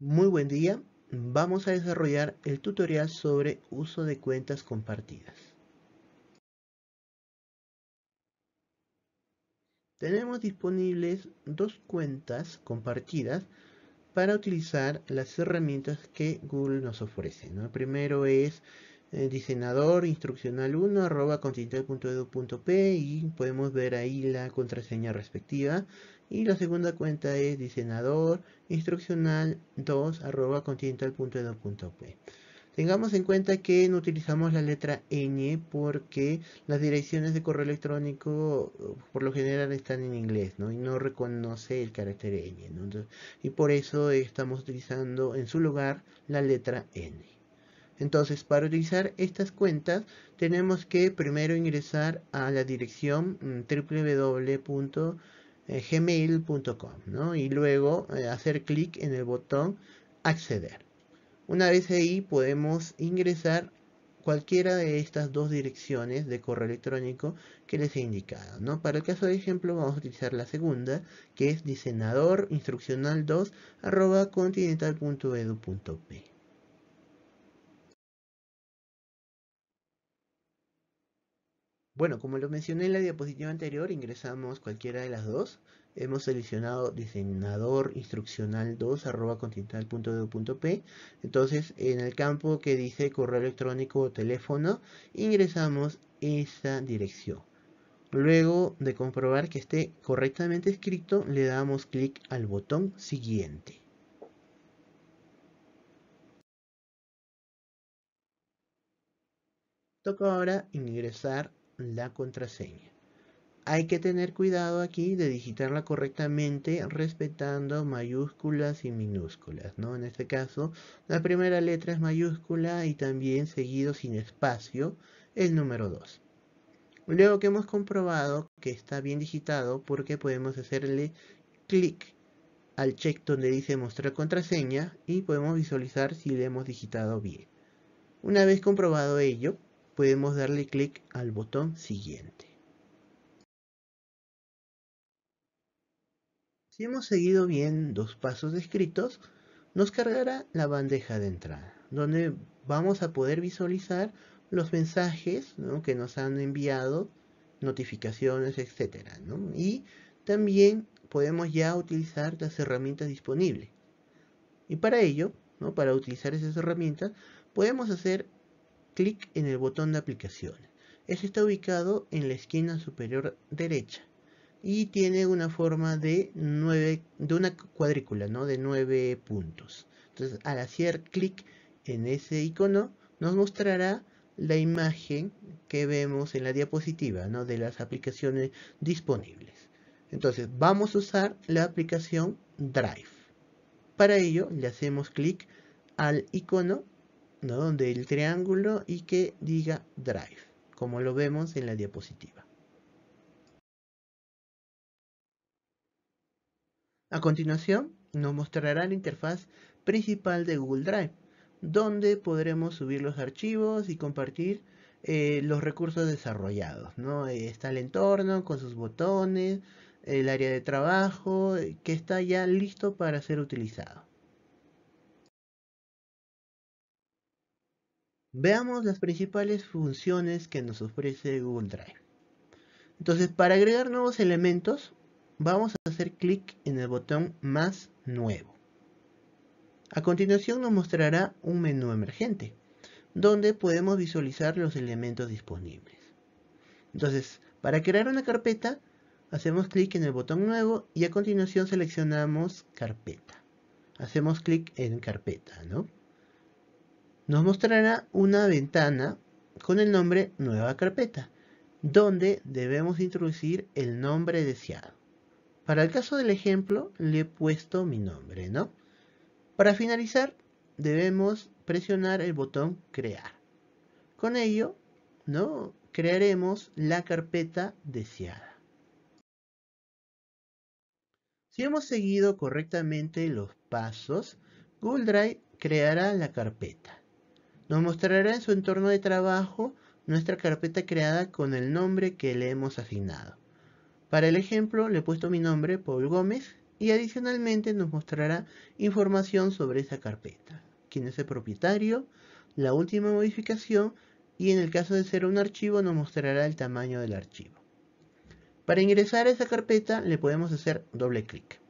Muy buen día, vamos a desarrollar el tutorial sobre uso de cuentas compartidas. Tenemos disponibles dos cuentas compartidas para utilizar las herramientas que Google nos ofrece. El primero es el eh, diseñador instruccional 1 y podemos ver ahí la contraseña respectiva y la segunda cuenta es diseñador instruccional 2 Tengamos en cuenta que no utilizamos la letra N porque las direcciones de correo electrónico por lo general están en inglés, Y no reconoce el carácter ñ, y por eso estamos utilizando en su lugar la letra n. Entonces, para utilizar estas cuentas, tenemos que primero ingresar a la dirección mm, www eh, gmail.com, Y luego eh, hacer clic en el botón acceder. Una vez ahí podemos ingresar cualquiera de estas dos direcciones de correo electrónico que les he indicado. ¿no? Para el caso de ejemplo vamos a utilizar la segunda, que es diseñador instruccional 2 arroba Bueno, como lo mencioné en la diapositiva anterior, ingresamos cualquiera de las dos. Hemos seleccionado diseñador instruccional 2 arroba Entonces, en el campo que dice correo electrónico o teléfono, ingresamos esa dirección. Luego de comprobar que esté correctamente escrito, le damos clic al botón siguiente. Toca ahora ingresar la contraseña. Hay que tener cuidado aquí de digitarla correctamente respetando mayúsculas y minúsculas, ¿no? En este caso, la primera letra es mayúscula y también seguido sin espacio el número 2. Luego que hemos comprobado que está bien digitado porque podemos hacerle clic al check donde dice mostrar contraseña y podemos visualizar si le hemos digitado bien. Una vez comprobado ello, podemos darle clic al botón siguiente. Si hemos seguido bien dos pasos descritos, nos cargará la bandeja de entrada, donde vamos a poder visualizar los mensajes que nos han enviado, notificaciones, etc. Y también podemos ya utilizar las herramientas disponibles. Y para ello, para utilizar esas herramientas, podemos hacer clic en el botón de aplicación. Este está ubicado en la esquina superior derecha y tiene una forma de, 9, de una cuadrícula, ¿no? De 9 puntos. Entonces, al hacer clic en ese icono, nos mostrará la imagen que vemos en la diapositiva, ¿no? De las aplicaciones disponibles. Entonces, vamos a usar la aplicación Drive. Para ello, le hacemos clic al icono donde el triángulo y que diga drive, como lo vemos en la diapositiva. A continuación, nos mostrará la interfaz principal de Google Drive, donde podremos subir los archivos y compartir eh, los recursos desarrollados. ¿no? Está el entorno con sus botones, el área de trabajo, eh, que está ya listo para ser utilizado. Veamos las principales funciones que nos ofrece Google Drive. Entonces, para agregar nuevos elementos, vamos a hacer clic en el botón Más Nuevo. A continuación nos mostrará un menú emergente, donde podemos visualizar los elementos disponibles. Entonces, para crear una carpeta, hacemos clic en el botón Nuevo y a continuación seleccionamos Carpeta. Hacemos clic en Carpeta, ¿no? nos mostrará una ventana con el nombre Nueva carpeta, donde debemos introducir el nombre deseado. Para el caso del ejemplo, le he puesto mi nombre, ¿no? Para finalizar, debemos presionar el botón Crear. Con ello, ¿no? Crearemos la carpeta deseada. Si hemos seguido correctamente los pasos, Google Drive creará la carpeta. Nos mostrará en su entorno de trabajo nuestra carpeta creada con el nombre que le hemos asignado. Para el ejemplo le he puesto mi nombre, Paul Gómez, y adicionalmente nos mostrará información sobre esa carpeta, quién es el propietario, la última modificación y en el caso de ser un archivo nos mostrará el tamaño del archivo. Para ingresar a esa carpeta le podemos hacer doble clic.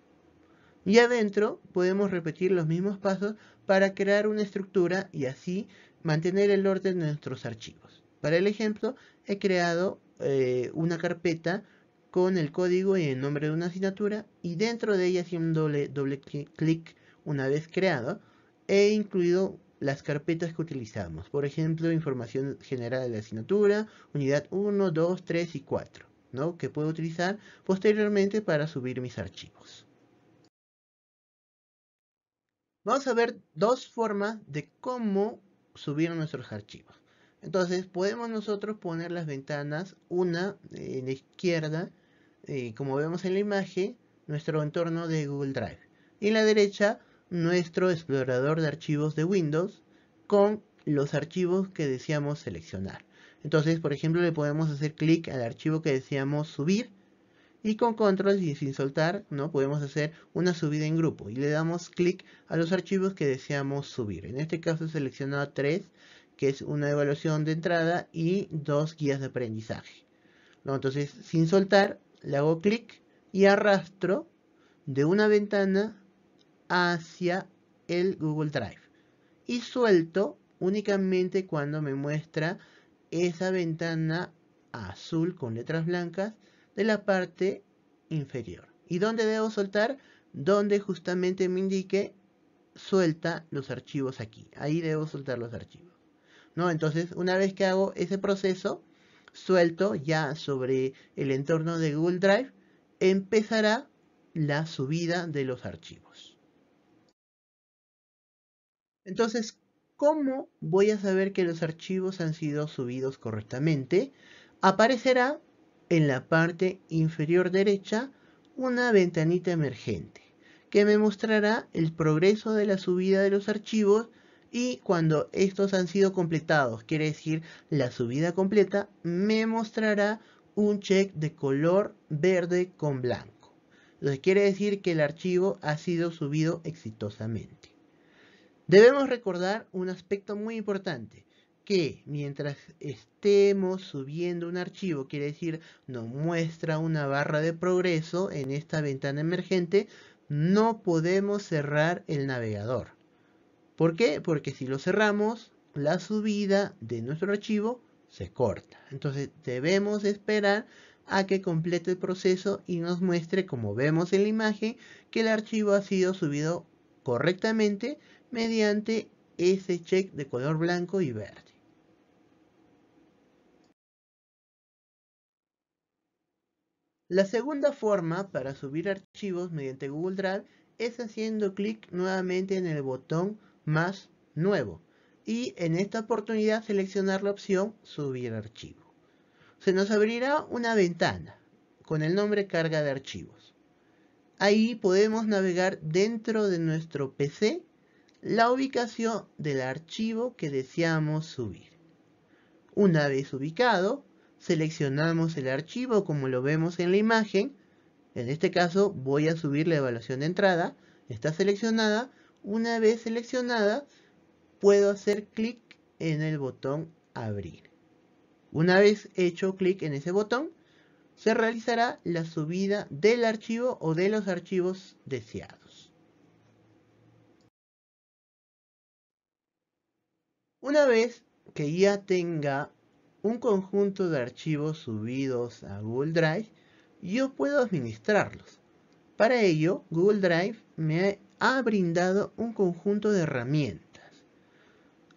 Y adentro podemos repetir los mismos pasos para crear una estructura y así mantener el orden de nuestros archivos. Para el ejemplo, he creado eh, una carpeta con el código y el nombre de una asignatura y dentro de ella, haciendo doble, doble clic una vez creado, he incluido las carpetas que utilizamos. Por ejemplo, información general de la asignatura, unidad 1, 2, 3 y 4, ¿no? que puedo utilizar posteriormente para subir mis archivos. Vamos a ver dos formas de cómo subir nuestros archivos. Entonces podemos nosotros poner las ventanas una en la izquierda, eh, como vemos en la imagen, nuestro entorno de Google Drive. Y en la derecha nuestro explorador de archivos de Windows con los archivos que deseamos seleccionar. Entonces, por ejemplo, le podemos hacer clic al archivo que deseamos subir y con control y sin soltar no podemos hacer una subida en grupo y le damos clic a los archivos que deseamos subir en este caso he seleccionado 3 que es una evaluación de entrada y dos guías de aprendizaje entonces sin soltar le hago clic y arrastro de una ventana hacia el Google Drive y suelto únicamente cuando me muestra esa ventana azul con letras blancas de la parte inferior. ¿Y dónde debo soltar? Donde justamente me indique suelta los archivos aquí. Ahí debo soltar los archivos. ¿No? Entonces, una vez que hago ese proceso, suelto ya sobre el entorno de Google Drive, empezará la subida de los archivos. Entonces, ¿cómo voy a saber que los archivos han sido subidos correctamente? Aparecerá en la parte inferior derecha una ventanita emergente que me mostrará el progreso de la subida de los archivos y cuando estos han sido completados, quiere decir la subida completa, me mostrará un check de color verde con blanco. que quiere decir que el archivo ha sido subido exitosamente. Debemos recordar un aspecto muy importante que mientras estemos subiendo un archivo, quiere decir nos muestra una barra de progreso en esta ventana emergente, no podemos cerrar el navegador. ¿Por qué? Porque si lo cerramos, la subida de nuestro archivo se corta. Entonces debemos esperar a que complete el proceso y nos muestre, como vemos en la imagen, que el archivo ha sido subido correctamente mediante ese check de color blanco y verde. La segunda forma para subir archivos mediante Google Drive es haciendo clic nuevamente en el botón más nuevo y en esta oportunidad seleccionar la opción subir archivo. Se nos abrirá una ventana con el nombre carga de archivos. Ahí podemos navegar dentro de nuestro PC la ubicación del archivo que deseamos subir. Una vez ubicado, seleccionamos el archivo como lo vemos en la imagen. En este caso voy a subir la evaluación de entrada. Está seleccionada. Una vez seleccionada, puedo hacer clic en el botón abrir. Una vez hecho clic en ese botón, se realizará la subida del archivo o de los archivos deseados. Una vez que ya tenga un conjunto de archivos subidos a Google Drive, yo puedo administrarlos. Para ello, Google Drive me ha brindado un conjunto de herramientas,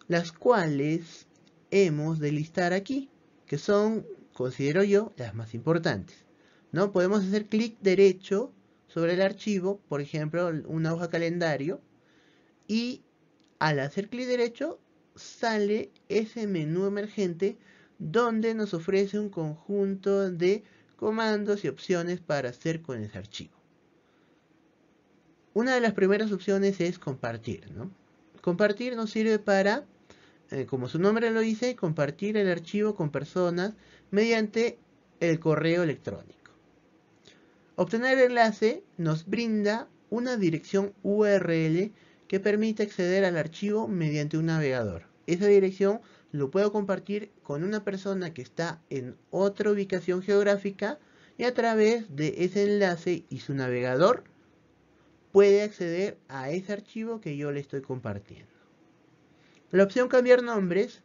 las cuales hemos de listar aquí, que son, considero yo, las más importantes. ¿no? Podemos hacer clic derecho sobre el archivo, por ejemplo, una hoja calendario, y al hacer clic derecho sale ese menú emergente donde nos ofrece un conjunto de comandos y opciones para hacer con ese archivo. Una de las primeras opciones es compartir. Compartir nos sirve para, eh, como su nombre lo dice, compartir el archivo con personas mediante el correo electrónico. Obtener el enlace nos brinda una dirección URL que permite acceder al archivo mediante un navegador. Esa dirección lo puedo compartir con una persona que está en otra ubicación geográfica y a través de ese enlace y su navegador puede acceder a ese archivo que yo le estoy compartiendo. La opción cambiar nombres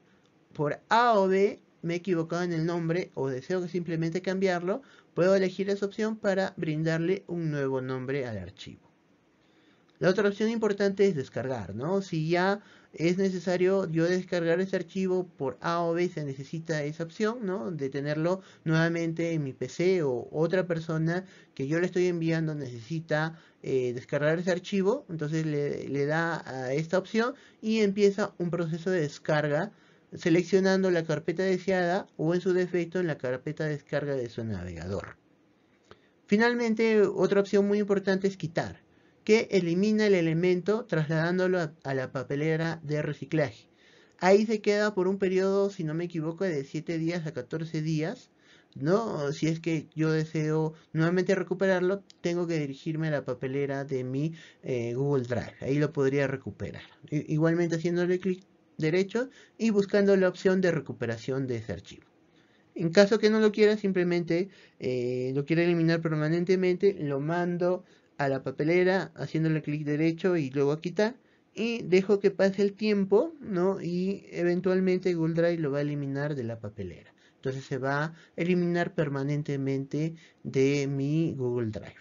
por A o B me he equivocado en el nombre o deseo simplemente cambiarlo, puedo elegir esa opción para brindarle un nuevo nombre al archivo. La otra opción importante es descargar, ¿no? Si ya es necesario yo descargar ese archivo por A o B, se necesita esa opción, ¿no? De tenerlo nuevamente en mi PC o otra persona que yo le estoy enviando necesita eh, descargar ese archivo, entonces le, le da a esta opción y empieza un proceso de descarga seleccionando la carpeta deseada o en su defecto en la carpeta de descarga de su navegador. Finalmente, otra opción muy importante es quitar que elimina el elemento trasladándolo a, la papelera de reciclaje. Ahí se queda por un periodo, si no me equivoco, de 7 días a 14 días. ¿no? Si es que yo deseo nuevamente recuperarlo, tengo que dirigirme a la papelera de mi eh, Google Drive. Ahí lo podría recuperar. Igualmente haciéndole clic derecho y buscando la opción de recuperación de ese archivo. En caso que no lo quiera, simplemente eh, lo quiera eliminar permanentemente, lo mando a la papelera haciéndole clic derecho y luego aquí quitar y dejo que pase el tiempo, ¿no? Y eventualmente Google Drive lo va a eliminar de la papelera. Entonces se va a eliminar permanentemente de mi Google Drive.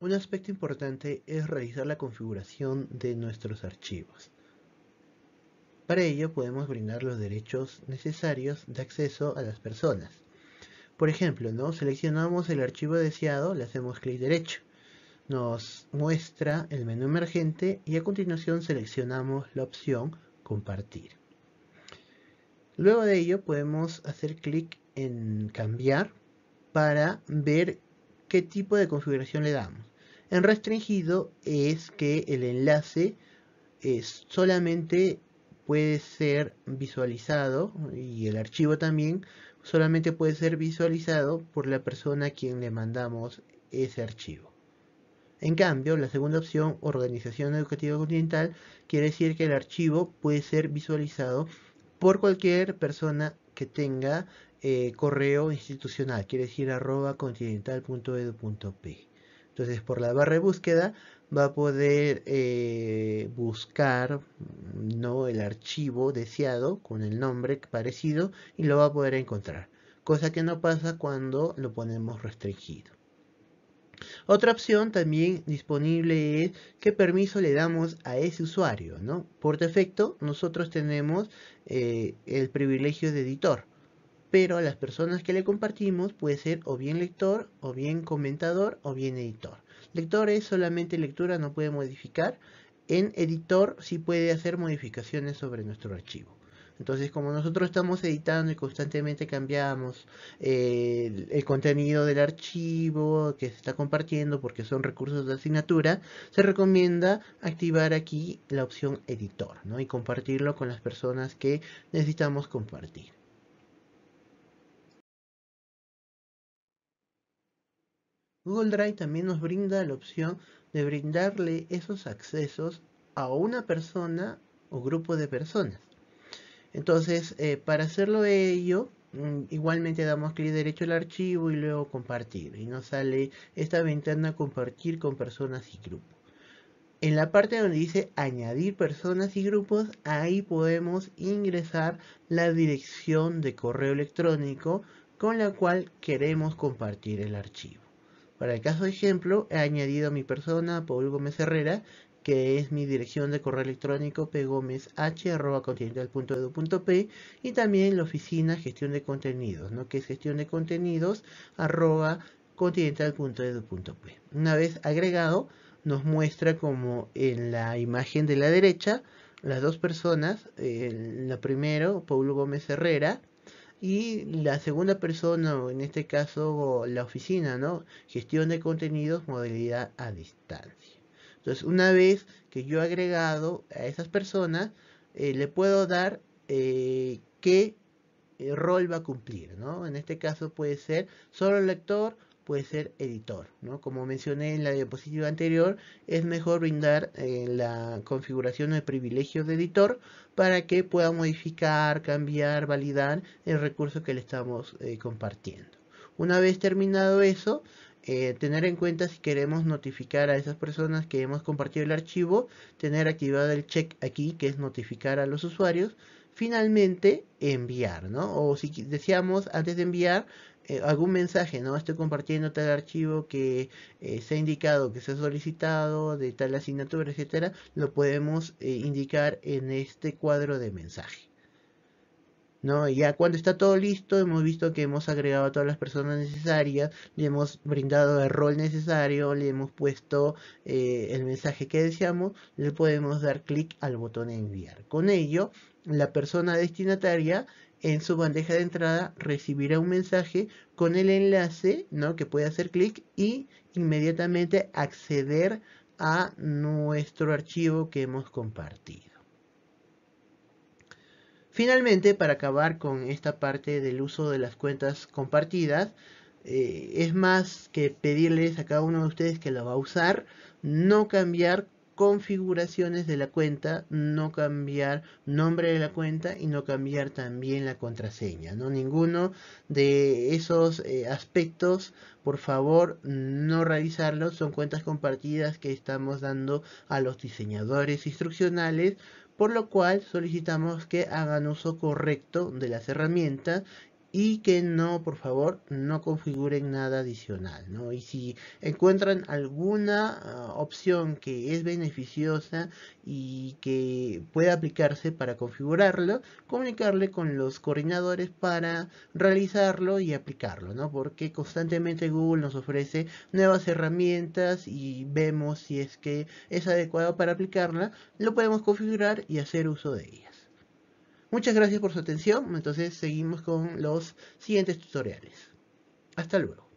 Un aspecto importante es realizar la configuración de nuestros archivos. Para ello podemos brindar los derechos necesarios de acceso a las personas. Por ejemplo, ¿no? seleccionamos el archivo deseado, le hacemos clic derecho. Nos muestra el menú emergente y a continuación seleccionamos la opción compartir. Luego de ello podemos hacer clic en cambiar para ver qué tipo de configuración le damos. En restringido es que el enlace es eh, solamente puede ser visualizado y el archivo también solamente puede ser visualizado por la persona a quien le mandamos ese archivo. En cambio, la segunda opción, Organización Educativa Continental, quiere decir que el archivo puede ser visualizado por cualquier persona que tenga eh, correo institucional, quiere decir arroba continental.edu.p. Entonces, por la barra de búsqueda, va a poder eh, buscar ¿no? el archivo deseado con el nombre parecido y lo va a poder encontrar, cosa que no pasa cuando lo ponemos restringido. Otra opción también disponible es qué permiso le damos a ese usuario. ¿no? Por defecto nosotros tenemos eh, el privilegio de editor, pero a las personas que le compartimos puede ser o bien lector, o bien comentador, o bien editor. Lector es solamente lectura, no puede modificar. En editor sí puede hacer modificaciones sobre nuestro archivo. Entonces, como nosotros estamos editando y constantemente cambiamos eh, el, contenido del archivo que se está compartiendo porque son recursos de asignatura, se recomienda activar aquí la opción editor ¿no? y compartirlo con las personas que necesitamos compartir. Google Drive también nos brinda la opción de brindarle esos accesos a una persona o grupo de personas. Entonces, eh, para hacerlo ello, mm, igualmente damos clic derecho al archivo y luego compartir. Y nos sale esta ventana compartir con personas y grupos. En la parte donde dice añadir personas y grupos, ahí podemos ingresar la dirección de correo electrónico con la cual queremos compartir el archivo. Para el caso de ejemplo, he añadido a mi persona, Paul Gómez Herrera, que es mi dirección de correo electrónico p y también la oficina gestión de contenidos, ¿no? que es gestión de contenidos continental.edu.p. Una vez agregado, nos muestra como en la imagen de la derecha las dos personas, la primero, Paul Gómez Herrera, y la segunda persona, en este caso la oficina, ¿no? Gestión de contenidos, modalidad a distancia. Entonces, una vez que yo he agregado a esas personas, eh, le puedo dar eh, qué eh, rol va a cumplir, En este caso puede ser solo el lector puede ser editor. ¿no? Como mencioné en la diapositiva anterior, es mejor brindar eh, la configuración de privilegios de editor para que pueda modificar, cambiar, validar el recurso que le estamos eh, compartiendo. Una vez terminado eso, eh, tener en cuenta si queremos notificar a esas personas que hemos compartido el archivo, tener activado el check aquí, que es notificar a los usuarios. Finalmente, enviar, ¿no? O si deseamos, antes de enviar, eh, algún mensaje, ¿no? Estoy compartiendo tal archivo que eh, se ha indicado, que se ha solicitado, de tal asignatura, etcétera, lo podemos eh, indicar en este cuadro de mensaje. ¿No? ya cuando está todo listo, hemos visto que hemos agregado a todas las personas necesarias, le hemos brindado el rol necesario, le hemos puesto el mensaje que deseamos, le podemos dar clic al botón enviar. Con ello, la persona destinataria en su bandeja de entrada recibirá un mensaje con el enlace, Que puede hacer clic y inmediatamente acceder a nuestro archivo que hemos compartido. Finalmente, para acabar con esta parte del uso de las cuentas compartidas, eh, es más que pedirles a cada uno de ustedes que la va a usar, no cambiar configuraciones de la cuenta, no cambiar nombre de la cuenta y no cambiar también la contraseña. ¿no? Ninguno de esos eh, aspectos, por favor, no realizarlos. Son cuentas compartidas que estamos dando a los diseñadores instruccionales por lo cual solicitamos que hagan uso correcto de las herramientas y que no, por favor, no configuren nada adicional, ¿no? Y si encuentran alguna ah, opción que es beneficiosa y que pueda aplicarse para configurarlo, comunicarle con los coordinadores para realizarlo y aplicarlo, ¿no? Porque constantemente Google nos ofrece nuevas herramientas y vemos si es que es adecuado para aplicarla, lo podemos configurar y hacer uso de ella. Muchas gracias por su atención. Entonces seguimos con los siguientes tutoriales. Hasta luego.